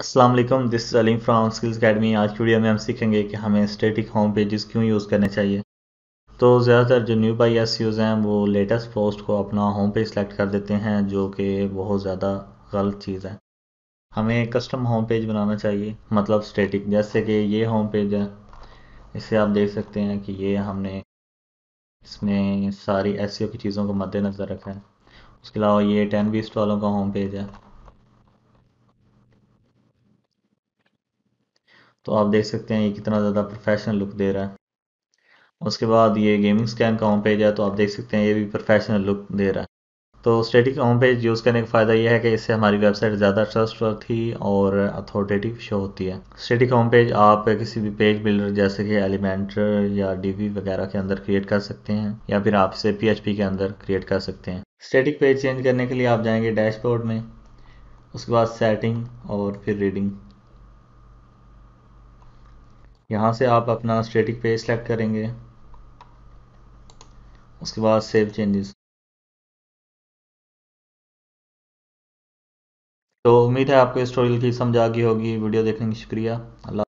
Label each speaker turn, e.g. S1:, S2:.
S1: Aslam this Aleem from Skills Academy आज की video में हम सीखेंगे कि हमें स्टेटिक होम पेजेस क्यों यूज़ करने चाहिए तो ज़्यादातर जो न्यू बाई एस यूज़ हैं वो लेटेस्ट पोस्ट को अपना होम पेज सेलेक्ट कर देते हैं जो कि बहुत ज़्यादा गलत चीज़ है हमें कस्टम होम पेज बनाना चाहिए मतलब स्टेटिक जैसे कि ये होम पेज है इसे आप देख सकते हैं कि ये हमने इसमें सारी एस की चीज़ों को मद्देनज़र रखा है उसके अलावा ये टेन बीस वालों का होम पेज है तो आप देख सकते हैं ये कितना ज़्यादा प्रोफेशनल लुक दे रहा है उसके बाद ये गेमिंग स्कैन का होम पेज है तो आप देख सकते हैं ये भी प्रोफेशनल लुक दे रहा है तो स्टेटिक होम पेज यूज़ करने का फ़ायदा यह है कि इससे हमारी वेबसाइट ज़्यादा ट्रस्टवर्थी और अथॉरिटेटिव शो होती है स्टेटिक होम पेज आप किसी भी पेज बिल्डर जैसे कि एलिमेंटर या डीवी वगैरह के अंदर क्रिएट कर सकते हैं या फिर आप इसे पीएचपी के अंदर क्रिएट कर सकते हैं स्टेटिक पेज चेंज करने के लिए आप जाएंगे डैशबोर्ड में उसके बाद सेटिंग और फिर रीडिंग यहाँ से आप अपना स्टेटिक पेज सेलेक्ट करेंगे उसके बाद सेव चेंजेस तो उम्मीद है आपको इस की समझ आ गई होगी वीडियो देखने की शुक्रिया अल्लाह